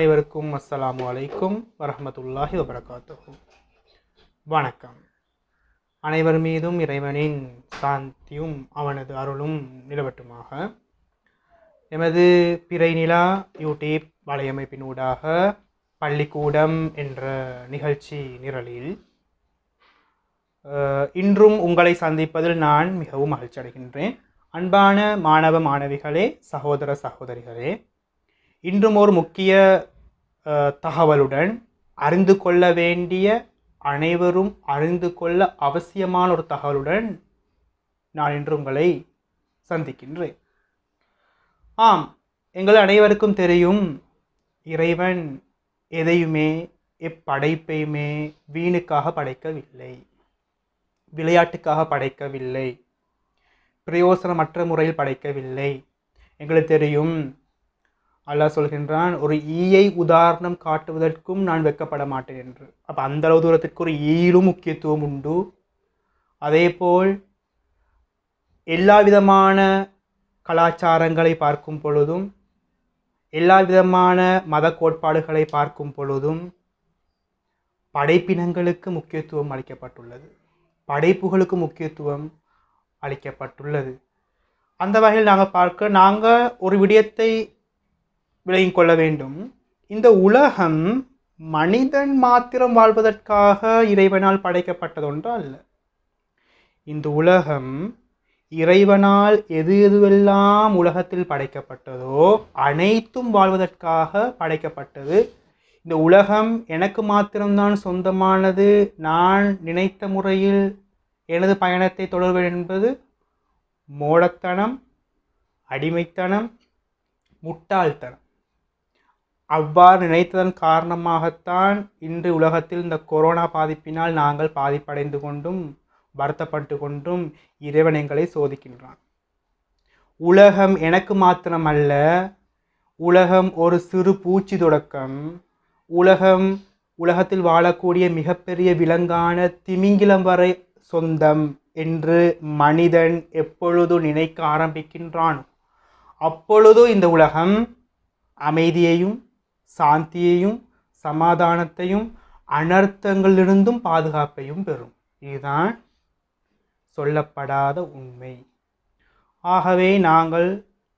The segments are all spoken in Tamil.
அனைவருக்கும் அஸ்ஸலாமு அலைக்கும் வரமத்துல்லாஹி வபரகாத்தும் வணக்கம் அனைவர் மீதும் இறைவனின் சாந்தியும் அவனது அருளும் நிலவட்டுமாக எமது பிறைநிலா யூடியூப் வலையமைப்பின் ஊடாக பள்ளிக்கூடம் என்ற நிகழ்ச்சி நிரலில் இன்றும் உங்களை சந்திப்பதில் நான் மிகவும் மகிழ்ச்சி அடைகின்றேன் அன்பான மாணவ மாணவிகளே சகோதர சகோதரிகளே இன்றும் ஒரு முக்கிய தகவலுடன் அறிந்து கொள்ள வேண்டிய அனைவரும் அறிந்து கொள்ள அவசியமான ஒரு தகவலுடன் நான் இன்று உங்களை சந்திக்கின்றேன் ஆம் எங்கள் அனைவருக்கும் தெரியும் இறைவன் எதையுமே எப்படைப்பையுமே வீணுக்காக படைக்கவில்லை விளையாட்டுக்காக படைக்கவில்லை பிரயோசனமற்ற முறையில் படைக்கவில்லை எங்களுக்கு தெரியும் அல்லாஹ் சொல்கின்றான் ஒரு ஈயை உதாரணம் காட்டுவதற்கும் நான் வெக்கப்பட மாட்டேன் என்று அப்போ அந்த அளவு தூரத்திற்கு ஒரு ஈயிலும் முக்கியத்துவம் உண்டு அதே போல் எல்லா விதமான கலாச்சாரங்களை பார்க்கும் பொழுதும் எல்லா விதமான மத கோட்பாடுகளை பார்க்கும் பொழுதும் படைப்பினங்களுக்கு முக்கியத்துவம் அளிக்கப்பட்டுள்ளது படைப்புகளுக்கு முக்கியத்துவம் அளிக்கப்பட்டுள்ளது அந்த வகையில் நாங்கள் பார்க்க நாங்கள் ஒரு விடயத்தை விளங்கிக் கொள்ள வேண்டும் இந்த உலகம் மனிதன் மாத்திரம் வாழ்வதற்காக இறைவனால் படைக்கப்பட்டதொன்று அல்ல இந்த உலகம் இறைவனால் எது எதுவெல்லாம் உலகத்தில் படைக்கப்பட்டதோ அனைத்தும் வாழ்வதற்காக படைக்கப்பட்டது இந்த உலகம் எனக்கு மாத்திரம்தான் சொந்தமானது நான் நினைத்த முறையில் எனது பயணத்தை தொடர்வேன் என்பது மோடத்தனம் அடிமைத்தனம் முட்டாள்தனம் அவ்வாறு நினைத்ததன் காரணமாகத்தான் இன்று உலகத்தில் இந்த கொரோனா பாதிப்பினால் நாங்கள் பாதிப்படைந்து கொண்டும் வருத்தப்பட்டு கொண்டும் இறைவன் எங்களை சோதிக்கின்றான் உலகம் எனக்கு மாத்திரமல்ல உலகம் ஒரு சிறு பூச்சி தொடக்கம் உலகம் உலகத்தில் வாழக்கூடிய மிகப்பெரிய விலங்கான திமிங்கிலம் வரை சொந்தம் என்று மனிதன் எப்பொழுது நினைக்க ஆரம்பிக்கின்றான் அப்பொழுதும் இந்த உலகம் அமைதியையும் சாந்தியையும் சமாதானத்தையும் அனர்த்தங்களிலிருந்தும் பாதுகாப்பையும் பெறும் இதுதான் சொல்லப்படாத உண்மை ஆகவே நாங்கள்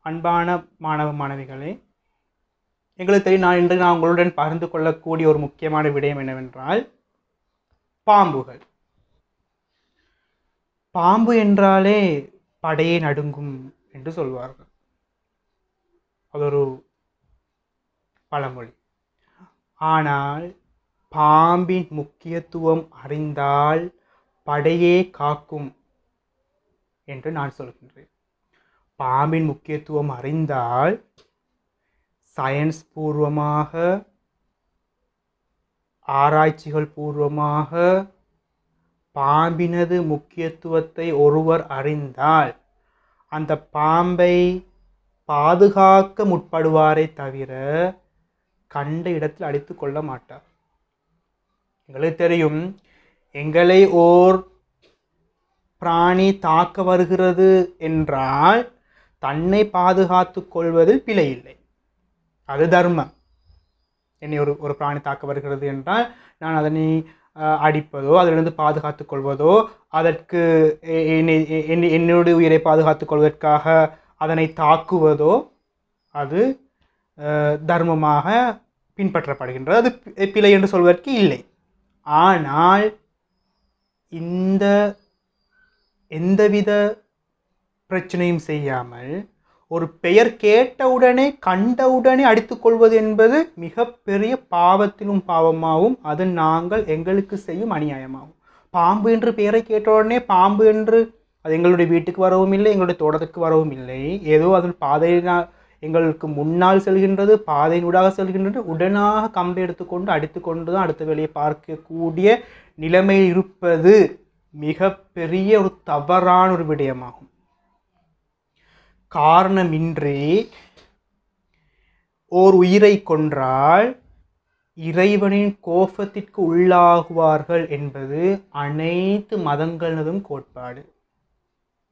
அன்பான மாணவ மாணவிகளே எங்களுக்கு தெரியும் நான் இன்று நான் உங்களுடன் பகிர்ந்து கொள்ளக்கூடிய ஒரு முக்கியமான விடயம் என்னவென்றால் பாம்புகள் பாம்பு என்றாலே படையை நடுங்கும் என்று சொல்வார்கள் அது ஒரு பழமொழி ஆனால் பாம்பின் முக்கியத்துவம் அறிந்தால் படையே காக்கும் என்று நான் சொல்கின்றேன் பாம்பின் முக்கியத்துவம் அறிந்தால் சயின்ஸ் பூர்வமாக ஆராய்ச்சிகள் பூர்வமாக பாம்பினது முக்கியத்துவத்தை ஒருவர் அறிந்தால் அந்த பாம்பை பாதுகாக்க முற்படுவாரே தவிர கண்ட இடத்தில் அழித்து கொள்ள மாட்டார் எங்களுக்கு தெரியும் எங்களை ஓர் பிராணி தாக்க வருகிறது என்றால் தன்னை பாதுகாத்து கொள்வதில் பிழை இல்லை அது தர்மம் என்னை ஒரு ஒரு பிராணி தாக்க வருகிறது என்றால் நான் அதனை அடிப்பதோ அதிலிருந்து பாதுகாத்து கொள்வதோ அதற்கு என்னை என்னுடைய உயிரை பாதுகாத்து கொள்வதற்காக அதனை தாக்குவதோ அது தர்மமாக பின்பற்றப்படுகின்றது அது பிழை என்று சொல்வதற்கு இல்லை ஆனால் இந்த எந்தவித பிரச்சனையும் செய்யாமல் ஒரு பெயர் கேட்டவுடனே கண்டவுடனே அடித்துக்கொள்வது என்பது மிகப்பெரிய பாவத்திலும் பாவமாகவும் அது நாங்கள் எங்களுக்கு செய்யும் அநியாயமாகும் பாம்பு என்று பெயரை கேட்டவுடனே பாம்பு என்று அது எங்களுடைய வீட்டுக்கு வரவும் இல்லை எங்களுடைய தோட்டத்துக்கு வரவும் இல்லை ஏதோ அதன் பாதையினால் எங்களுக்கு முன்னால் செல்கின்றது பாதையினூடாக செல்கின்றது உடனாக கம்பை எடுத்துக்கொண்டு அடித்துக்கொண்டு தான் அடுத்த வேலையை பார்க்கக்கூடிய நிலைமையில் இருப்பது மிக பெரிய ஒரு தவறான ஒரு விடயமாகும் காரணமின்றி ஓர் உயிரை கொன்றால் இறைவனின் கோபத்திற்கு உள்ளாகுவார்கள் என்பது அனைத்து மதங்களதும் கோட்பாடு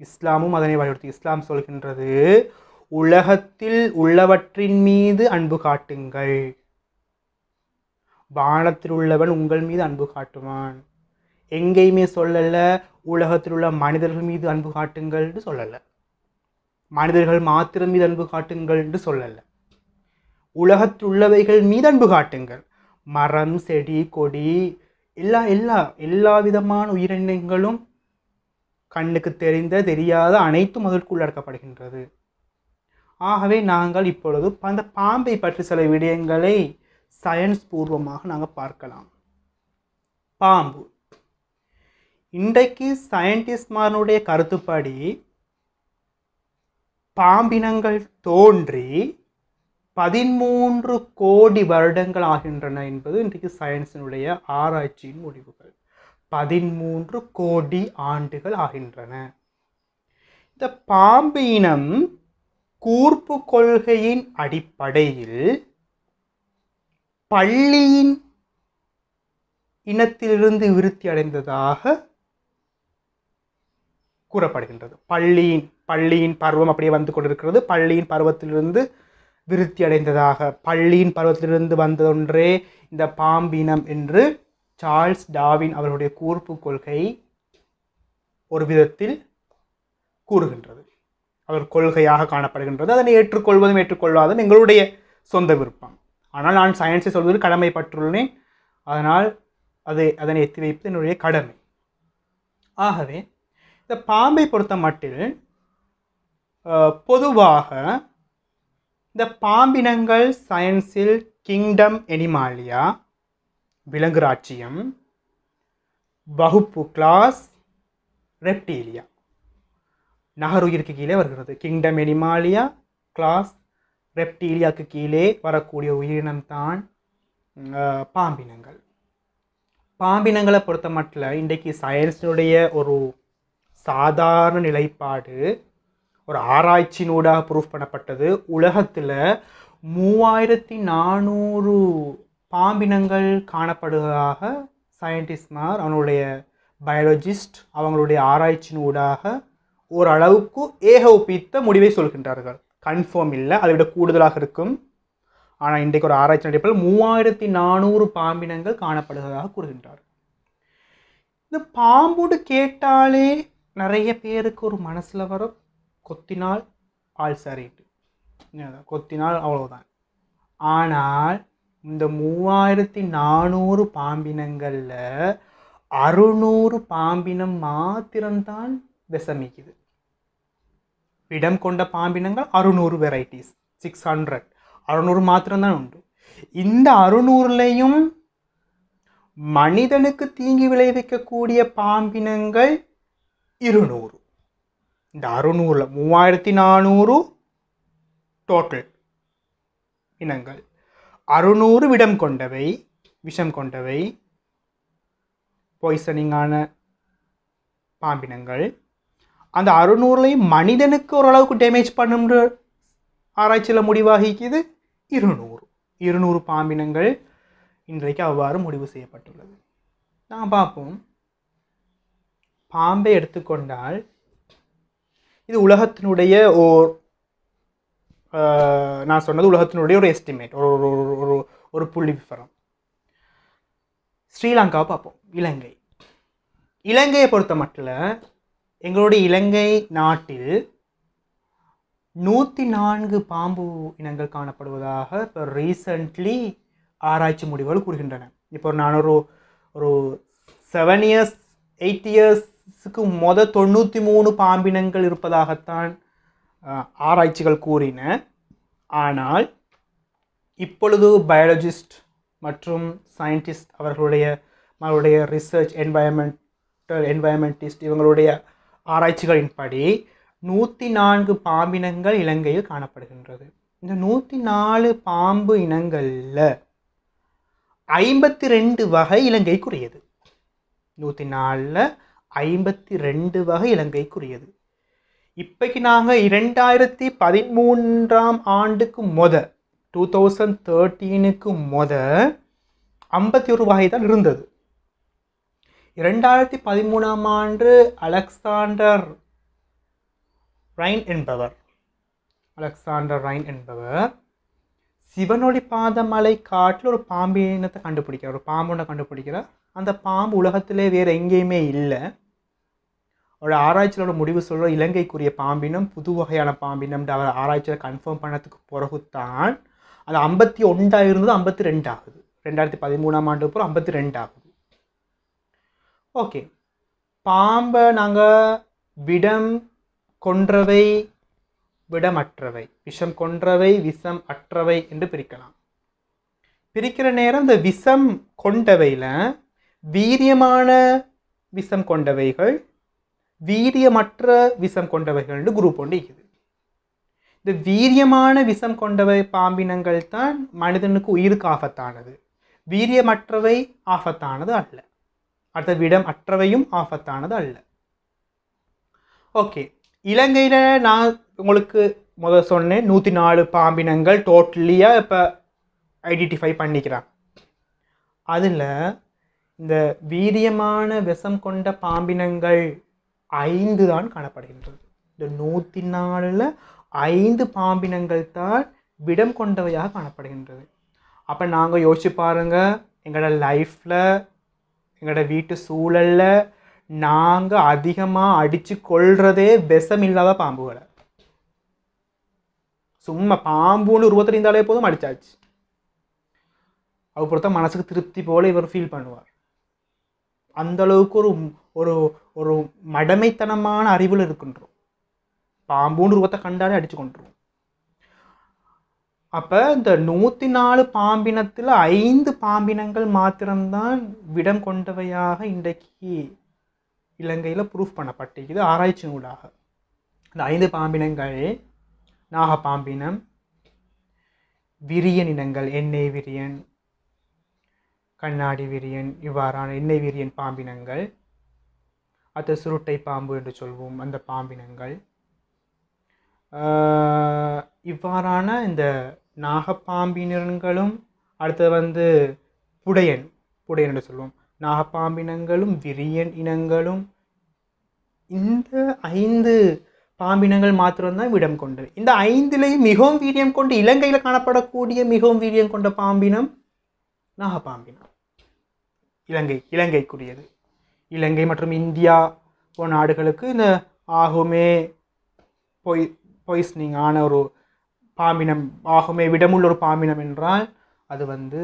இஸ்லாமும் அதனை வலியுறுத்தி இஸ்லாம் சொல்கின்றது உலகத்தில் உள்ளவற்றின் மீது அன்பு காட்டுங்கள் வானத்தில் உள்ளவன் உங்கள் மீது அன்பு காட்டுவான் எங்கேயுமே சொல்லலை உலகத்தில் உள்ள மனிதர்கள் மீது அன்பு காட்டுங்கள்னு சொல்லலை மனிதர்கள் மாத்திரம் மீது அன்பு காட்டுங்கள்னு சொல்லலை உலகத்தில் உள்ளவைகள் மீது அன்பு காட்டுங்கள் மரம் செடி கொடி எல்லா எல்லா எல்லா விதமான உயிரினங்களும் கண்ணுக்கு தெரிந்த தெரியாத அனைத்தும் அதற்குள் அடக்கப்படுகின்றது ஆகவே நாங்கள் இப்பொழுது அந்த பாம்பை பற்றி சில விடயங்களை சயின்ஸ் பூர்வமாக நாங்கள் பார்க்கலாம் பாம்பு இன்றைக்கு சயின்டிஸ்ட்மாரனுடைய கருத்துப்படி பாம்பினங்கள் தோன்றி பதிமூன்று கோடி வருடங்கள் ஆகின்றன என்பது இன்றைக்கு சயின்ஸினுடைய ஆராய்ச்சியின் முடிவுகள் பதிமூன்று கோடி ஆண்டுகள் ஆகின்றன இந்த பாம்பு இனம் கூர்ப்பு கொள்கையின் அடிப்படையில் பள்ளியின் இனத்திலிருந்து விருத்தி அடைந்ததாக கூறப்படுகின்றது பள்ளியின் பள்ளியின் பருவம் அப்படியே வந்து கொண்டிருக்கிறது பள்ளியின் பருவத்திலிருந்து விருத்தி அடைந்ததாக பள்ளியின் பருவத்திலிருந்து வந்ததொன்றே இந்த பாம்பினம் என்று சார்ல்ஸ் டாவின் அவர்களுடைய கூர்ப்பு கொள்கை ஒரு விதத்தில் கூறுகின்றது அவர் கொள்கையாக காணப்படுகின்றது அதனை ஏற்றுக்கொள்வதும் ஏற்றுக்கொள்வதும் எங்களுடைய சொந்த விருப்பம் ஆனால் நான் சயின்ஸை சொல்வதில் கடமைப்பட்டுள்ளேன் அதனால் அதை அதனை எத்தி வைப்பது என்னுடைய கடமை ஆகவே இந்த பாம்பை பொறுத்த மட்டில் பொதுவாக இந்த பாம்பினங்கள் சயின்ஸில் கிங்டம் எனிமாலியா விலங்கு ராட்சியம் வகுப்பு கிளாஸ் ரெப்டீலியா நகருயிருக்கு கீழே வருகிறது கிங்டம் எனிமாலியா கிளாஸ் ரெப்டீலியாவுக்கு கீழே வரக்கூடிய உயிரினம் தான் பாம்பினங்கள் பாம்பினங்களை பொறுத்த மட்டில் இன்றைக்கு சயின்ஸினுடைய ஒரு சாதாரண நிலைப்பாடு ஒரு ஆராய்ச்சியினூடாக ப்ரூஃப் பண்ணப்பட்டது உலகத்தில் மூவாயிரத்தி நானூறு பாம்பினங்கள் காணப்படுவதாக சயின்டிஸ்ட்மார் அவனுடைய பயாலஜிஸ்ட் அவங்களுடைய ஊடாக ஓரளவுக்கு ஏக ஒப்பித்த முடிவை சொல்கின்றார்கள் கன்ஃபார்ம் இல்லை அதை விட கூடுதலாக இருக்கும் ஆனால் இன்றைக்கு ஒரு ஆராய்ச்சி நடைபெற மூவாயிரத்தி நானூறு பாம்பினங்கள் காணப்படுவதாக கூறுகின்றார் இந்த பாம்புடு கேட்டாலே நிறைய பேருக்கு ஒரு மனசில் வர கொத்தினால் ஆள் சரிட்டு கொத்தினால் அவ்வளோதான் ஆனால் இந்த மூவாயிரத்தி நானூறு பாம்பினங்களில் அறுநூறு பாம்பினம் மாத்திரம்தான் விஷமிக்குது இடம் கொண்ட பாம்பினங்கள் அறுநூறு வெரைட்டிஸ் சிக்ஸ் ஹண்ட்ரட் அறநூறு மாத்திரம்தான் உண்டு இந்த அறுநூறுலையும் மனிதனுக்கு தீங்கி விளைவிக்கக்கூடிய பாம்பினங்கள் இருநூறு இந்த அறுநூறில் மூவாயிரத்தி நானூறு டோட்டல் இனங்கள் அறுநூறு விடம் கொண்டவை விஷம் கொண்டவை பாய்சனிங்கான பாம்பினங்கள் அந்த அறுநூறுலையும் மனிதனுக்கு ஓரளவுக்கு டேமேஜ் பண்ணுன்ற ஆராய்ச்சியில் முடிவாகிக்குது இருநூறு இருநூறு பாம்பினங்கள் இன்றைக்கு அவ்வாறு முடிவு செய்யப்பட்டுள்ளது நான் பார்ப்போம் பாம்பை எடுத்துக்கொண்டால் இது உலகத்தினுடைய ஓர் நான் சொன்னது உலகத்தினுடைய ஒரு எஸ்டிமேட் ஒரு ஒரு ஒரு புள்ளி விவரம் ஸ்ரீலங்காவை பார்ப்போம் இலங்கை இலங்கையை பொறுத்த மட்டும் எங்களுடைய இலங்கை நாட்டில் நூற்றி நான்கு பாம்பு இனங்கள் காணப்படுவதாக இப்போ ரீசன்ட்லி ஆராய்ச்சி முடிவுகள் கூறுகின்றன இப்போ நான் ஒரு ஒரு செவன் இயர்ஸ் எயிட் இயர்ஸுக்கு மொத தொண்ணூற்றி மூணு பாம்பினங்கள் இருப்பதாகத்தான் ஆராய்ச்சிகள் கூறின ஆனால் இப்பொழுது பயாலஜிஸ்ட் மற்றும் சயின்டிஸ்ட் அவர்களுடைய அவருடைய ரிசர்ச் என்வாயன்மெண்டல் என்வாயன்மெண்டிஸ்ட் இவங்களுடைய ஆராய்ச்சிகளின்படி நூற்றி நான்கு பாம்பினங்கள் இலங்கையில் காணப்படுகின்றது இந்த நூற்றி நாலு பாம்பு இனங்களில் ஐம்பத்தி ரெண்டு வகை இலங்கைக்குரியது நூற்றி நாலில் ஐம்பத்தி ரெண்டு வகை இலங்கைக்குரியது இப்போக்கு நாங்கள் இரண்டாயிரத்தி பதிமூன்றாம் ஆண்டுக்கு மொத டூ தௌசண்ட் தேர்ட்டீனுக்கு மொத ஐம்பத்தி ஒரு வகை தான் இருந்தது இரண்டாயிரத்தி பதிமூணாம் ஆண்டு அலெக்சாண்டர் ரைன் என்பவர் அலெக்சாண்டர் ரைன் என்பவர் சிவனொளி பாதமலை காட்டில் ஒரு பாம்பு இனத்தை கண்டுபிடிக்கிறார் ஒரு ஒன்றை கண்டுபிடிக்கிறார் அந்த பாம்பு உலகத்திலே வேறு எங்கேயுமே இல்லை அவர் ஆராய்ச்சியோட முடிவு சொல்கிற இலங்கைக்குரிய பாம்பினம் புது வகையான பாம்பினம் அவர் ஆராய்ச்சியில் கன்ஃபார்ம் பண்ணதுக்கு பிறகுத்தான் அது ஐம்பத்தி ஒன்றாக இருந்தது ஐம்பத்தி ரெண்டு ஆகுது ரெண்டாயிரத்தி பதிமூணாம் ஆண்டு அப்புறம் ஐம்பத்தி ரெண்டு ஆகுது ஓகே பாம்பை நாங்கள் விடம் கொன்றவை விடமற்றவை விஷம் கொன்றவை விஷம் அற்றவை என்று பிரிக்கலாம் பிரிக்கிற நேரம் இந்த விஷம் கொண்டவையில் வீரியமான விஷம் கொண்டவைகள் வீரியமற்ற விஷம் கொண்டவைகள்னு குரூப் ஒன்று இருக்குது இந்த வீரியமான விஷம் கொண்டவை பாம்பினங்கள் தான் மனிதனுக்கு உயிருக்கு ஆபத்தானது வீரியமற்றவை ஆபத்தானது அல்ல அடுத்தது விடம் அற்றவையும் ஆபத்தானது அல்ல ஓகே இலங்கையில் நான் உங்களுக்கு முதல் சொன்னேன் நூற்றி நாலு பாம்பினங்கள் டோட்டலியாக இப்போ ஐடென்டிஃபை பண்ணிக்கிறான் அதில் இந்த வீரியமான விஷம் கொண்ட பாம்பினங்கள் ஐந்து தான் காணப்படுகின்றது இந்த நூற்றி நாலில் ஐந்து பாம்பினங்கள் தான் விடம் கொண்டவையாக காணப்படுகின்றது அப்போ நாங்கள் யோசிச்சு பாருங்கள் எங்களோட லைஃப்பில் எங்களோட வீட்டு சூழலில் நாங்கள் அதிகமாக அடித்து கொள்றதே விஷம் இல்லாத பாம்புகளை சும்மா பாம்புன்னு உருவத்தில் இருந்தாலே போதும் அடித்தாச்சு அவ பொறுத்த மனசுக்கு திருப்தி போல் இவர் ஃபீல் பண்ணுவார் அந்த அளவுக்கு ஒரு ஒரு ஒரு மடமைத்தனமான அறிவில் இருக்குன்றோம் பாம்புன்னு உருவத்தை கண்டாலே அடித்து கொண்டுருவோம் அப்போ இந்த நூற்றி நாலு பாம்பினத்தில் ஐந்து பாம்பினங்கள் மாத்திரம்தான் விடம் கொண்டவையாக இன்றைக்கு இலங்கையில் ப்ரூஃப் பண்ணப்பட்டிருக்குது ஆராய்ச்சி நூலாக இந்த ஐந்து பாம்பினங்கள் நாகப்பாம்பினம் விரியன் இனங்கள் எண்ணெய் விரியன் கண்ணாடி விரியன் இவ்வாறான எண்ணெய் விரியன் பாம்பினங்கள் அடுத்த சுருட்டை பாம்பு என்று சொல்வோம் அந்த பாம்பினங்கள் இவ்வாறான இந்த நாகப்பாம்பினங்களும் அடுத்தது வந்து புடையன் புடையன் என்று சொல்லுவோம் நாகப்பாம்பினங்களும் விரியன் இனங்களும் இந்த ஐந்து பாம்பினங்கள் மாத்திரம்தான் விடம் கொண்டது இந்த ஐந்திலையும் மிகவும் வீரியம் கொண்டு இலங்கையில் காணப்படக்கூடிய மிகவும் வீரியம் கொண்ட பாம்பினம் நாகப்பாம்பினம் இலங்கை இலங்கைக்குரியது இலங்கை மற்றும் இந்தியா போன்ற நாடுகளுக்கு இந்த ஆகுமே பொய் பாய்ஸ்னிங் ஆன ஒரு பாம்பினம் ஆகுமே விடமுள்ள ஒரு பாம்பினம் என்றால் அது வந்து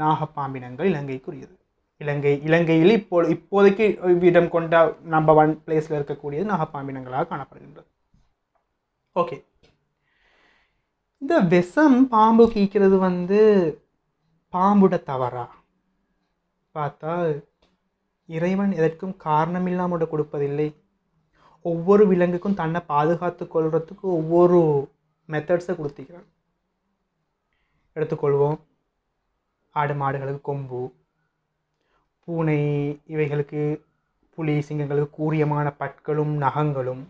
நாகப்பாம்பினங்கள் இலங்கைக்குரியது இலங்கை இலங்கையில் இப்போ இப்போதைக்கு இடம் கொண்ட நம்பர் ஒன் பிளேஸில் இருக்கக்கூடியது நாகப்பாம்பினங்களாக காணப்படுகின்றது ஓகே இந்த விஷம் பாம்பு கீக்கிறது வந்து பாம்புட தவறா பார்த்தால் இறைவன் எதற்கும் காரணமில்லாமல் கொடுப்பதில்லை ஒவ்வொரு விலங்குக்கும் தன்னை பாதுகாத்து கொள்கிறதுக்கு ஒவ்வொரு மெத்தட்ஸை கொடுத்துக்கிறாங்க எடுத்துக்கொள்வோம் ஆடு மாடுகளுக்கு கொம்பு பூனை இவைகளுக்கு புலி சிங்கங்களுக்கு கூரியமான பற்களும் நகங்களும்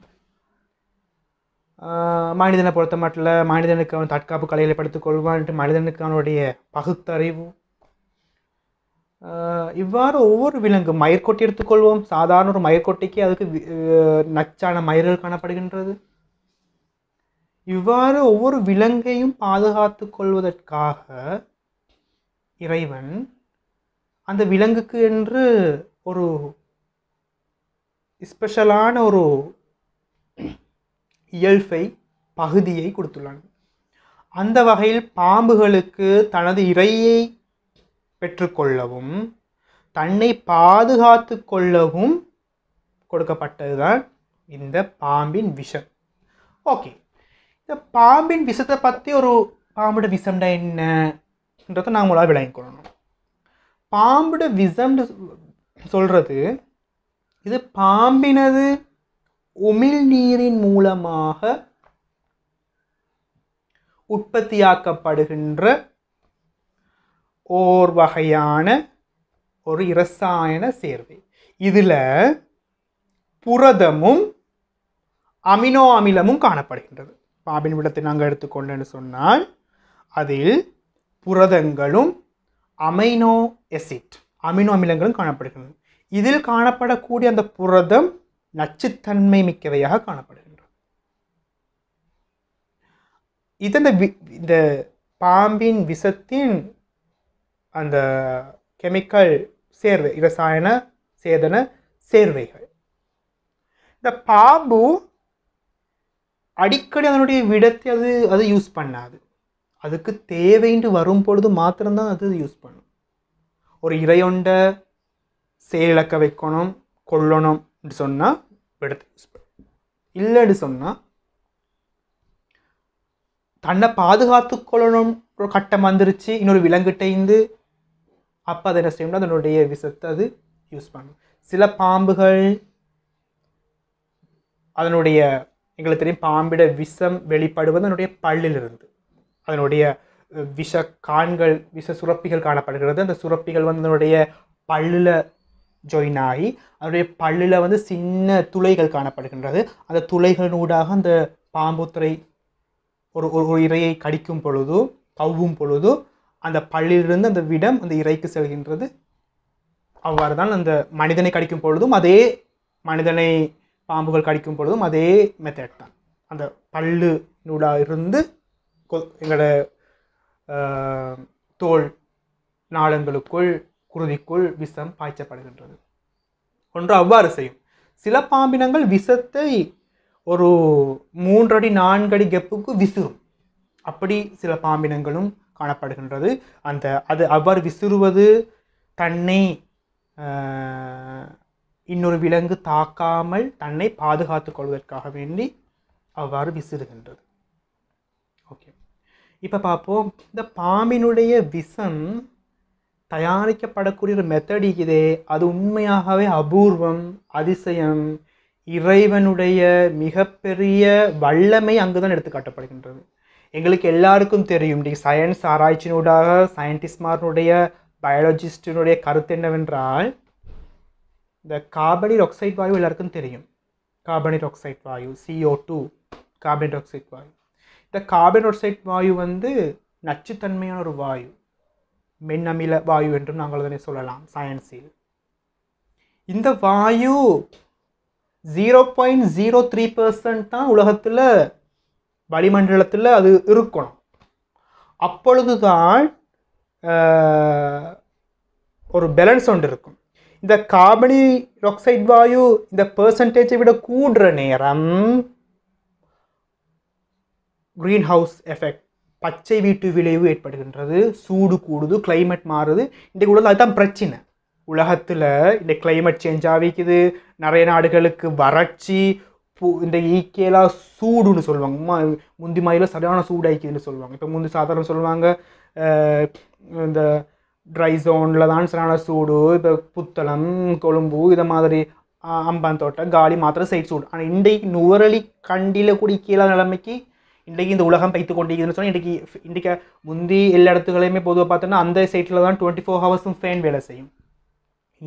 மனிதனை பொறுத்த மாட்டில் மனிதனுக்கு அவன் தற்காப்பு கலையில் படுத்துக்கொள்வான்ட்டு மனிதனுக்கு அவனுடைய பகுத்தறிவும் இவ்வாறு ஒவ்வொரு விலங்கு மயிர்கொட்டி எடுத்துக்கொள்வோம் சாதாரண ஒரு மயிர்கொட்டிக்கு அதுக்கு நச்சான மயிர்கள் காணப்படுகின்றது இவ்வாறு ஒவ்வொரு விலங்கையும் பாதுகாத்து கொள்வதற்காக இறைவன் அந்த விலங்குக்கு என்று ஒரு ஸ்பெஷலான ஒரு இயல்பை பகுதியை கொடுத்துள்ளான் அந்த வகையில் பாம்புகளுக்கு தனது இறையை பெற்றுக்கொள்ளவும் தன்னை பாதுகாத்து கொள்ளவும் கொடுக்கப்பட்டது தான் இந்த பாம்பின் விஷம் ஓகே இந்த பாம்பின் விஷத்தை பற்றி ஒரு பாம்போட விஷம்டா என்னன்றதை நாங்களாக விளங்கி கொள்ளணும் பாம்போட விஷம்னு சொல்கிறது இது பாம்பினது உமிழ் நீரின் மூலமாக உற்பத்தியாக்கப்படுகின்ற ஓர் வகையான ஒரு இரசாயன சேர்வை இதில் புரதமும் அமினோ அமிலமும் காணப்படுகின்றது பாபின் விடத்தை நாங்கள் எடுத்துக்கொண்டேன்னு சொன்னால் அதில் புரதங்களும் அமைனோ எசிட் அமினோ அமிலங்களும் காணப்படுகின்றன இதில் காணப்படக்கூடிய அந்த புரதம் நச்சுத்தன்மை மிக்கவையாக காணப்படுகின்றது இது வி இந்த பாம்பின் விஷத்தின் அந்த கெமிக்கல் சேர்வை இரசாயன சேதன சேர்வைகள் இந்த பாம்பு அடிக்கடி அதனுடைய விடத்தை அது அது யூஸ் பண்ணாது அதுக்கு தேவைன்னு வரும் பொழுது மாத்திரம்தான் அது யூஸ் பண்ணும் ஒரு இறையொண்டை செயலக்க வைக்கணும் கொள்ளணும் சொன்னால் விடத்தை யூஸ் பண்ணும் இல்லைன்னு சொன்னால் தன்னை பாதுகாத்து கொள்ளணும் ஒரு கட்டம் வந்துருச்சு இன்னொரு விலங்கிட்டேந்து அப்போ அது என்ன செய்யணும் அதனுடைய விஷத்தை அது யூஸ் பண்ணும் சில பாம்புகள் அதனுடைய எங்களுக்கு தெரியும் பாம்பிட விஷம் வெளிப்படுவது அதனுடைய பல்லிலிருந்து அதனுடைய விஷ கான்கள் விஷ சுரப்பிகள் காணப்படுகிறது அந்த சுரப்பிகள் வந்து அதனுடைய பல்லில் ஜொயின் ஆகி அதனுடைய பல்லில் வந்து சின்ன துளைகள் காணப்படுகின்றது அந்த துளைகளூடாக அந்த பாம்புத்துறை ஒரு ஒரு இறையை கடிக்கும் பொழுதும் தவும் பொழுதும் அந்த பள்ளியிலிருந்து அந்த விடம் அந்த இறைக்கு செல்கின்றது அவ்வாறு தான் அந்த மனிதனை கடிக்கும் பொழுதும் அதே மனிதனை பாம்புகள் கடிக்கும் பொழுதும் அதே மெத்தட் தான் அந்த பல்லு நூலாக இருந்து எங்களோட தோல் நாளங்களுக்குள் குருதிக்குள் விஷம் பாய்ச்சப்படுகின்றது ஒன்று அவ்வாறு செய்யும் சில பாம்பினங்கள் விஷத்தை ஒரு மூன்றடி நான்கடி கெப்புக்கு விசிறும் அப்படி சில பாம்பினங்களும் காணப்படுகின்றது அந்த அது அவர் விசிறுவது தன்னை இன்னொரு விலங்கு தாக்காமல் தன்னை பாதுகாத்து கொள்வதற்காக வேண்டி அவ்வாறு விசிறுகின்றது ஓகே இப்போ பார்ப்போம் இந்த பாம்பினுடைய விஷம் தயாரிக்கப்படக்கூடிய ஒரு மெத்தடி இதே அது உண்மையாகவே அபூர்வம் அதிசயம் இறைவனுடைய மிகப்பெரிய வல்லமை அங்கு தான் எடுத்து காட்டப்படுகின்றது எங்களுக்கு எல்லாருக்கும் தெரியும் இன்றைக்கு சயின்ஸ் ஆராய்ச்சினூடாக சயின்டிஸ்ட்மாருடைய பயாலஜிஸ்டினுடைய கருத்து என்னவென்றால் இந்த கார்பனிட் ஆக்சைடு வாயு எல்லாருக்கும் தெரியும் கார்பனிட் ஆக்சைடு வாயு சிஓ டூ கார்பன் ஆக்சைடு வாயு இந்த கார்பன் ஆக்சைடு வாயு வந்து நச்சுத்தன்மையான ஒரு வாயு மென்னமில வாயு என்றும் நாங்கள் அதனை சொல்லலாம் சயின்ஸில் இந்த வாயு zero point zero three percent தான் உலகத்தில் வளிமண்டலத்தில் அது இருக்கணும் அப்பொழுதுதான் ஒரு பேலன்ஸ் ஒன்று இருக்கும் இந்த கார்பனி ஆக்சைட் வாயு இந்த பர்சன்டேஜை விட கூடுற நேரம் க்ரீன் ஹவுஸ் எஃபெக்ட் பச்சை வீட்டு விளைவு ஏற்படுகின்றது சூடு கூடுது கிளைமேட் மாறுது இன்றைக்கு உலகம் அதுதான் பிரச்சனை உலகத்தில் இந்த கிளைமேட் சேஞ்ச் ஆகிக்குது நிறைய நாடுகளுக்கு வறட்சி பூ இந்த ஈக்கேலாக சூடுன்னு சொல்லுவாங்க அம்மா முந்தி மாதிரில சரியான சூடாய்க்குதுன்னு சொல்லுவாங்க இப்போ முந்தி சாதாரண சொல்லுவாங்க இந்த ட்ரை ஜோனில் தான் சரியான சூடு இப்போ புத்தளம் கொழும்பு இதை மாதிரி அம்பான் தோட்டம் காலி மாத்திரம் சைட் சூடு ஆனால் இன்றைக்கு நுவரலி கண்டியில் கூட கீழே நிலைமைக்கு இன்றைக்கு இந்த உலகம் பைத்து கொண்டிருக்குதுன்னு சொன்னால் இன்றைக்கி இன்றைக்கி முந்தி எல்லா இடத்துகளையுமே பொதுவாக பார்த்தோன்னா அந்த சைட்டில் தான் டுவெண்ட்டி ஃபோர் ஹவர்ஸும் ஃபேன் வேலை செய்யும்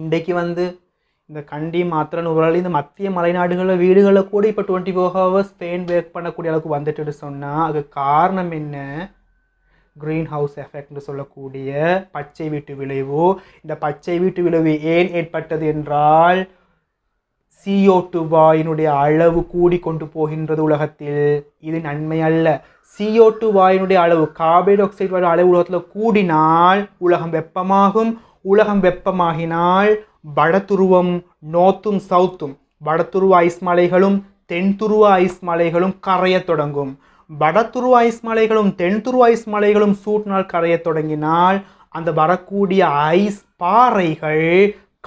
இன்றைக்கு வந்து இந்த கண்டி மாத்திரன் உரளி இந்த மத்திய மலைநாடுகளில் வீடுகளில் கூட இப்போ டுவெண்ட்டி ஃபோர் ஹவர்ஸ் பெயின் ஒர்க் பண்ணக்கூடிய அளவுக்கு வந்துட்டு சொன்னால் அது காரணம் என்ன க்ரீன் ஹவுஸ் எஃபெக்ட்னு சொல்லக்கூடிய பச்சை வீட்டு விளைவு இந்த பச்சை வீட்டு விளைவு ஏன் ஏற்பட்டது என்றால் சிஓ டூ வாயினுடைய அளவு கூடிக்கொண்டு போகின்றது உலகத்தில் இது நன்மை அல்ல சிஓ டூ வாயினுடைய அளவு கார்பன் ஆக்சைடு வாயு அளவு உலகத்தில் கூடினால் உலகம் வெப்பமாகும் உலகம் வெப்பமாகினால் வடதுருவம் நோத்தும் சவுத்தும் வடதுருவ ஐஸ் மலைகளும் தென்துருவ ஐஸ் மலைகளும் கரையத் தொடங்கும் வடதுருவ ஐஸ் மலைகளும் தென்துருவ ஐஸ் மலைகளும் சூட்டினால் கரையத் தொடங்கினால் அந்த வரக்கூடிய ஐஸ் பாறைகள்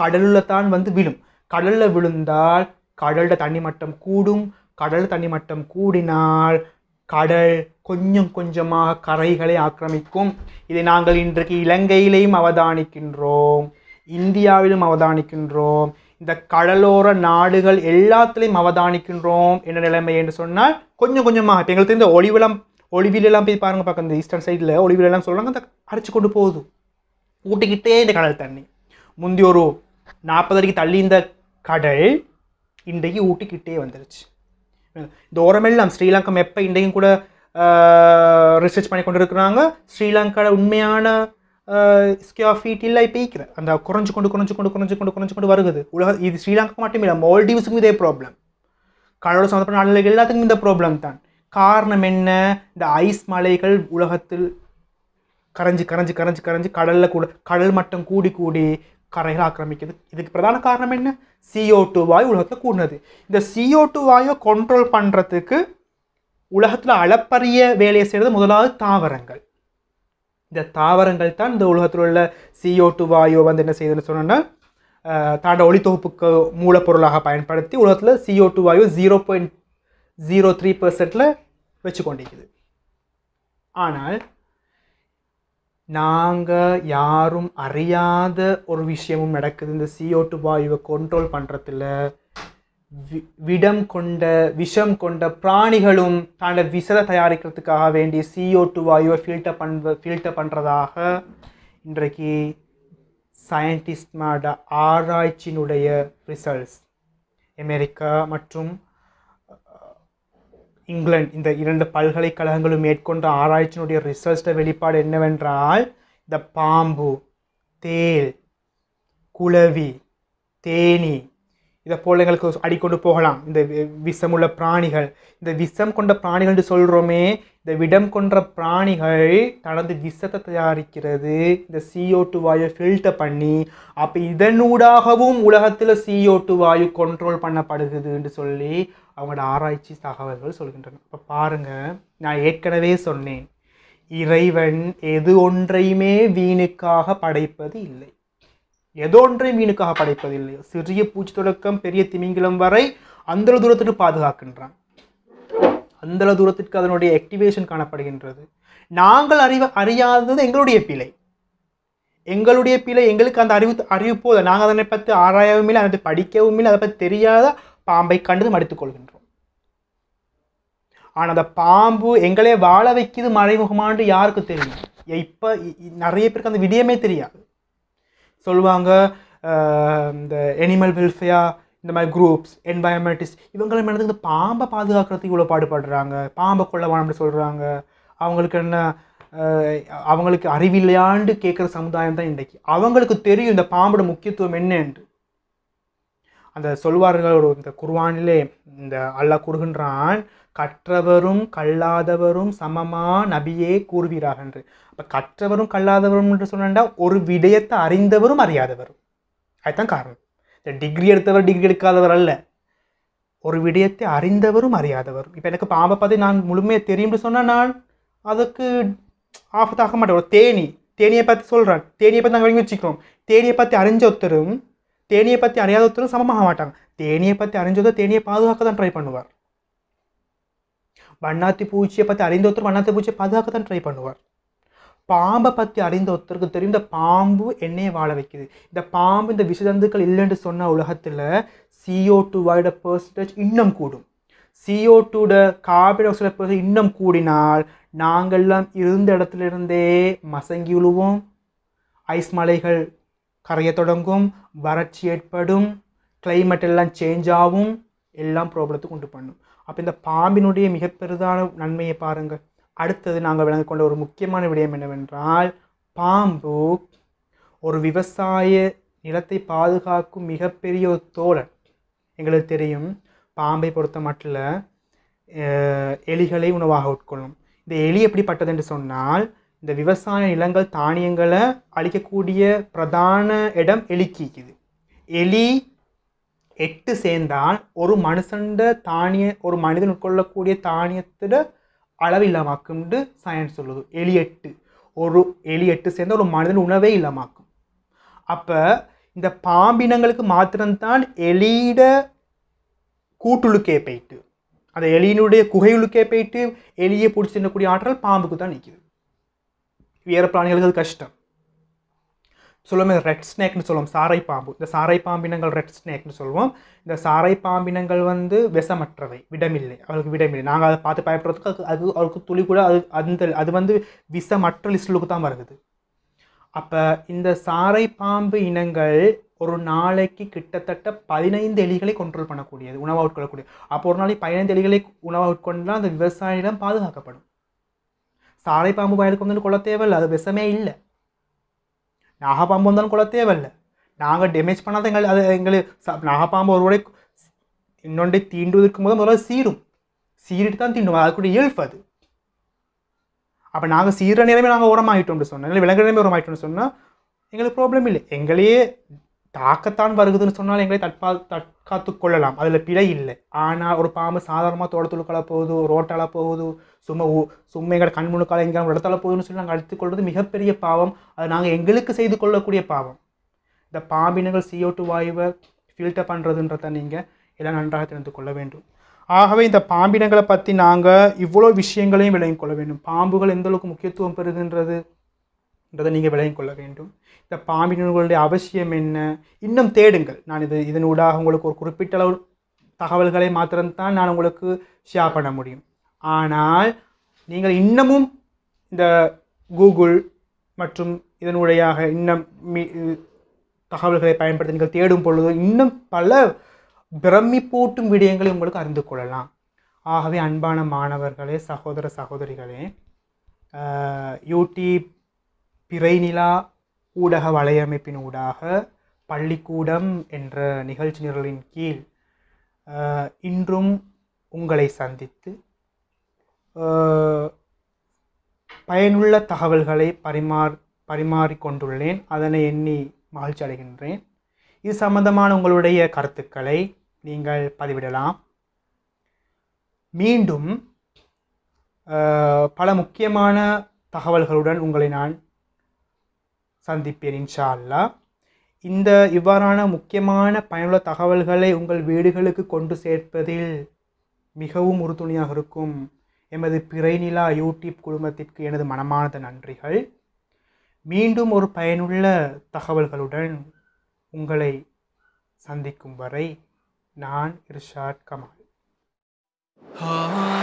கடலில் தான் வந்து விழும் கடலில் விழுந்தால் கடலில் தண்ணி மட்டம் கூடும் கடல் தண்ணி மட்டம் கூடினால் கடல் கொஞ்சம் கொஞ்சமாக கரைகளை ஆக்கிரமிக்கும் இதை நாங்கள் இன்றைக்கு இலங்கையிலேயும் அவதானிக்கின்றோம் இந்தியாவிலும் அவதானிக்கின்றோம் இந்த கடலோர நாடுகள் எல்லாத்துலேயும் அவதானிக்கின்றோம் என்ற நிலைமை என்று சொன்னால் கொஞ்சம் கொஞ்சமாக இப்போ எங்களுக்கு இந்த ஒளிவிலம் ஒளிவிலெல்லாம் போய் பாருங்கள் பார்க்க இந்த ஈஸ்டர்ன் சைடில் ஒளிவிலெல்லாம் சொல்கிறாங்க அந்த அடிச்சு கொண்டு போகுதும் ஊட்டிக்கிட்டே இந்த கடல் தண்ணி முந்தி ஒரு நாற்பது அடிக்கு தள்ளி இந்த கடல் இன்றைக்கு ஊட்டிக்கிட்டே வந்துருச்சு இந்த ஓரமெல்லாம் ஸ்ரீலங்கம் எப்போ இன்றைக்கும் கூட ரிசர்ச் பண்ணி கொண்டு இருக்கிறாங்க ஸ்ரீலங்காவில் உண்மையான இல்லை பேய்க்கிற அந்த குறைஞ்சு கொண்டு குறைஞ்சு கொண்டு குறைஞ்சு கொண்டு குறைஞ்சு கொண்டு வருகுது உலக இது ஸ்ரீலங்கா மட்டும் இல்லை மால்டீவ்ஸுக்கும் இதே ப்ராப்ளம் கடலோட சம்மந்தப்பட்ட நாடுகள் எல்லாத்துக்கும் இந்த ப்ராப்ளம் தான் காரணம் என்ன இந்த ஐஸ் மலைகள் உலகத்தில் கரைஞ்சி கரைஞ்சி கரைஞ்சி கரைஞ்சி கடலில் கூட கடல் மட்டம் கூடி கூடி கரைகளை ஆக்கிரமிக்கிறது இதுக்கு பிரதான காரணம் என்ன சிஓ டூ வாயு உலகத்தில் கூடினது இந்த சிஓ டூ வாயுவை கண்ட்ரோல் பண்ணுறதுக்கு உலகத்தில் அளப்பரிய வேலையை செய்கிறது முதலாவது தாவரங்கள் இந்த தாவரங்கள் தான் இந்த உலகத்தில் உள்ள சிஓ டூ வாயு வந்து என்ன செய்யுதுன்னு சொன்னோன்னா தாண்ட ஒளி தொகுப்புக்கு மூலப்பொருளாக பயன்படுத்தி உலகத்தில் சிஓ டூ வாயு ஜீரோ பாயிண்ட் ஜீரோ த்ரீ பர்சன்டில் வச்சு கொண்டிருக்குது ஆனால் நாங்கள் யாரும் அறியாத ஒரு விஷயமும் நடக்குது இந்த சிஓ டூ வாயுவை கண்ட்ரோல் பண்ணுறதில்லை விடம் கொண்ட விஷம் கொண்ட பிராணிகளும் தன்னோட விசதை தயாரிக்கிறதுக்காக வேண்டிய சிஓ டூ வாயுவை ஃபில்டர் பண்ண ஃபில்டர் பண்ணுறதாக இன்றைக்கு சயின்டிஸ்டோட ஆராய்ச்சியினுடைய ரிசல்ட்ஸ் அமெரிக்கா மற்றும் இங்கிலாந்து இந்த இரண்டு பல்கலைக்கழகங்களும் மேற்கொண்ட ஆராய்ச்சியினுடைய ரிசல்ட்ஸில் வெளிப்பாடு என்னவென்றால் இந்த பாம்பு தேல் குளவி தேனீ இதை போல் எங்களுக்கு அடிக்கொண்டு போகலாம் இந்த விஷம் உள்ள பிராணிகள் இந்த விஷம் கொண்ட பிராணிகள்னு சொல்கிறோமே இந்த விடம் கொன்ற பிராணிகள் தனது விஷத்தை தயாரிக்கிறது இந்த சிஓ டூ வாயை ஃபில்டர் பண்ணி அப்போ இதனூடாகவும் உலகத்தில் சிஓ டூ வாயு கண்ட்ரோல் என்று சொல்லி அவங்களோட ஆராய்ச்சி தகவல்கள் சொல்கின்றன இப்போ பாருங்கள் நான் ஏற்கனவே சொன்னேன் இறைவன் எது ஒன்றையுமே வீணுக்காக படைப்பது இல்லை ஏதோன்றை மீனுக்காக படைப்பதில்லை சிறிய பூச்சி தொடக்கம் பெரிய திமிங்கிலம் வரை அந்த தூரத்திற்கு பாதுகாக்கின்றான் அந்த தூரத்திற்கு அதனுடைய ஆக்டிவேஷன் காணப்படுகின்றது நாங்கள் அறிவ அறியாதது எங்களுடைய பிழை எங்களுடைய பிழை எங்களுக்கு அந்த அறிவு அறிவு நாங்கள் அதனை பற்றி ஆராயவும் இல்லை அதை படிக்கவும் இல்லை அதை பற்றி தெரியாத பாம்பை கண்டு மடித்துக்கொள்கின்றோம் ஆனால் அந்த பாம்பு எங்களே வாழ வைக்கிறது மறைமுகமானு யாருக்கு தெரியும் இப்போ நிறைய பேருக்கு அந்த விடியமே தெரியாது சொல்லுவாங்க இந்த எனிமல் வெல்ஃபேர் இந்த மாதிரி குரூப்ஸ் என்வாயன்மெண்டிஸ்ட் இவங்களும் என்னது இந்த பாம்பை பாதுகாக்கிறதுக்கு இவ்வளோ பாடுபடுறாங்க பாம்பை கொள்ளவானம்னு சொல்கிறாங்க அவங்களுக்கு என்ன அவங்களுக்கு அறிவில்லையாண்டு கேட்குற சமுதாயம் தான் இன்றைக்கு அவங்களுக்கு தெரியும் இந்த பாம்போட முக்கியத்துவம் என்னென்று அந்த சொல்வார்கள் இந்த குர்வானிலே இந்த அல்லா கூறுகின்றான் கற்றவரும் கல்லாதவரும் சமமா நபியே கூறுவீராக என்று அப்போ கற்றவரும் கல்லாதவரும் என்று சொன்னா ஒரு விடயத்தை அறிந்தவரும் அறியாதவரும் அதுதான் காரணம் இந்த டிகிரி எடுத்தவர் டிகிரி எடுக்காதவர் அல்ல ஒரு விடயத்தை அறிந்தவரும் அறியாதவரும் இப்போ எனக்கு பாம்பை பார்த்து நான் முழுமையாக தெரியும்னு சொன்னால் நான் அதுக்கு ஆபத்தாக மாட்டேன் ஒரு தேனி தேனியை பார்த்து சொல்கிறேன் தேனியை பற்றி நாங்கள் வழங்கி வச்சுக்கிறோம் தேனியை பற்றி அறிஞ்ச ஒருத்தரும் தேனியை பற்றி அறியாத ஒருத்தரும் சமமாக மாட்டாங்க தேனியை பற்றி அறிஞ்சதை தேனியை பாதுகாக்க தான் ட்ரை பண்ணுவார் வண்ணாத்தி பூச்சியை பற்றி அறிந்த ஒருத்தர் வண்ணாத்தி பூச்சியை பாதுகாக்க தான் ட்ரை பண்ணுவார் பாம்பை பற்றி அறிந்த ஒருத்தருக்கு தெரியும் இந்த பாம்பு எண்ணெயை வாழ வைக்குது இந்த பாம்பு இந்த விஷதந்துக்கள் இல்லைன்னு சொன்ன உலகத்தில் சிஓ டூவோட பர்சன்டேஜ் இன்னும் கூடும் சிஓ டூட காபிட டை பர்சன்டேஜ் இன்னும் கூடினால் நாங்கள்லாம் இருந்த இடத்துல இருந்தே மசங்கி விழுவோம் ஐஸ் மலைகள் கரைய தொடங்கும் வறட்சி ஏற்படும் கிளைமேட் எல்லாம் சேஞ்ச் ஆகும் எல்லாம் ப்ராப்ளத்துக்கு உண்டு பண்ணும் அப்போ இந்த பாம்பினுடைய மிகப்பெரிதான நன்மையை பாருங்கள் அடுத்தது நாங்கள் விளங்க கொண்ட ஒரு முக்கியமான விடயம் என்னவென்றால் பாம்பு ஒரு விவசாய நிலத்தை பாதுகாக்கும் மிகப்பெரிய ஒரு தோழன் எங்களுக்கு தெரியும் பாம்பை பொறுத்த மட்டில் எலிகளை உணவாக உட்கொள்ளும் இந்த எலி எப்படிப்பட்டது என்று சொன்னால் இந்த விவசாய நிலங்கள் தானியங்களை அழிக்கக்கூடிய பிரதான இடம் எலிக்கிக்குது எலி எட்டு சேர்ந்தால் ஒரு மனுஷன்ட தானிய ஒரு மனிதன் உட்கொள்ளக்கூடிய தானியத்திட அளவு இல்லாமாக்கும்னு சயின்ஸ் சொல்லுது எலி எட்டு ஒரு எலி எட்டு சேர்ந்தால் ஒரு மனிதன் உணவே இல்லாமாக்கும் அப்போ இந்த பாம்பினங்களுக்கு மாத்திரம்தான் எலியிட கூட்டுழுக்கே போயிட்டு அந்த எலியினுடைய குகையுழுக்கே போயிட்டு எலியை பிடிச்சி ஆற்றல் பாம்புக்கு தான் நிற்கிது வேறு பிராணிகளுக்கு அது கஷ்டம் சொல்லுவோம் ரெட் ஸ்னேக்னு சொல்லுவோம் சாரை பாம்பு இந்த சாரை பாம்பினங்கள் ரெட் ஸ்னேக்னு சொல்லுவோம் இந்த சாரை பாம்பினங்கள் வந்து விஷமற்றவை விடமில்லை அவளுக்கு விடமில்லை நாங்கள் அதை பார்த்து பயப்படுறதுக்கு அது அது அவளுக்கு துளி கூட அது அந்த அது வந்து விஷமற்ற லிஸ்டலுக்கு தான் வருது அப்போ இந்த சாரை பாம்பு இனங்கள் ஒரு நாளைக்கு கிட்டத்தட்ட பதினைந்து எலிகளை கண்ட்ரோல் பண்ணக்கூடியது உணவாக உட்கொள்ளக்கூடியது அப்போ ஒரு நாளைக்கு பதினைந்து எலிகளை உணவாக உட்கொண்டால் அந்த விவசாயிடம் பாதுகாக்கப்படும் சாரை பாம்பு வயலுக்கு வந்து கொள்ள தேவையில்லை அது விஷமே இல்லை நாகப்பாம்பு வந்தாலும் கொள்ள தேவையில்லை நாங்கள் டேமேஜ் பண்ணாத எங்கள் அது எங்களுக்கு நாகப்பாம்பு ஒரு இன்னொன்று இன்னொன்றை தீண்டுவதற்கு முதல்ல சீரும் சீரிட்டு தான் தீண்டுவோம் அதுக்குடைய இயல்பு அது அப்போ நாங்கள் சீர நிலைமை நாங்கள் உரமாகிட்டோம்னு சொன்னோம் இல்லை விலங்கு நிலைமை உரமாகிட்டோம்னு சொன்னால் எங்களுக்கு ப்ராப்ளம் இல்லை எங்களையே தாக்கத்தான் வருகுதுன்னு சொன்னால் எங்களை தற்பால் தற்காத்து கொள்ளலாம் அதில் பிழை இல்லை ஆனால் ஒரு பாம்பு சாதாரணமாக தோட்டத்துக்குள்ள போகுது ரோட்டால் போகுது சும்மா சும்மா எங்களை கண் முழுக்கால எங்கேயும் இடத்தால் போகுதுன்னு சொல்லி நாங்கள் அழைத்து கொள்வது மிகப்பெரிய பாவம் அது நாங்கள் எங்களுக்கு செய்து கொள்ளக்கூடிய பாவம் இந்த பாம்பினங்கள் சிஓ டூ வாயுவை ஃபில்டர் பண்ணுறதுன்றத நீங்கள் எல்லாம் நன்றாக தெரிந்து கொள்ள வேண்டும் ஆகவே இந்த பாம்பினங்களை பற்றி நாங்கள் இவ்வளோ விஷயங்களையும் விளங்கிக் கொள்ள வேண்டும் பாம்புகள் எந்தளவுக்கு முக்கியத்துவம் என்றதை நீங்கள் விளங்கிக் கொள்ள வேண்டும் இந்த பாம்பினர்களுடைய அவசியம் என்ன இன்னும் தேடுங்கள் நான் இது இதனூடாக உங்களுக்கு ஒரு குறிப்பிட்ட அளவு தகவல்களை மாத்திரம்தான் நான் உங்களுக்கு ஷேர் பண்ண முடியும் ஆனால் நீங்கள் இன்னமும் இந்த கூகுள் மற்றும் இதனுடையாக இன்னும் மீ தகவல்களை பயன்படுத்தி நீங்கள் தேடும் பொழுது இன்னும் பல பிரமிப்பூட்டும் விடயங்களை உங்களுக்கு அறிந்து கொள்ளலாம் ஆகவே அன்பான மாணவர்களே சகோதர சகோதரிகளே யூடியூப் பிறைநிலா ஊடக வலையமைப்பின் ஊடாக பள்ளிக்கூடம் என்ற நிகழ்ச்சி நிரலின் கீழ் இன்றும் உங்களை சந்தித்து பயனுள்ள தகவல்களை பரிமாற் பரிமாறிக்கொண்டுள்ளேன் அதனை எண்ணி மகிழ்ச்சி அடைகின்றேன் இது சம்பந்தமான உங்களுடைய கருத்துக்களை நீங்கள் பதிவிடலாம் மீண்டும் பல முக்கியமான தகவல்களுடன் உங்களை நான் சந்திப்பேன் இன்ஷா அல்லா இந்த இவ்வாறான முக்கியமான பயனுள்ள தகவல்களை உங்கள் வீடுகளுக்கு கொண்டு சேர்ப்பதில் மிகவும் உறுதுணையாக இருக்கும் எமது பிறைநிலா யூடியூப் குடும்பத்திற்கு எனது மனமானது நன்றிகள் மீண்டும் ஒரு பயனுள்ள தகவல்களுடன் உங்களை சந்திக்கும் வரை நான் இர்ஷாட் கமால்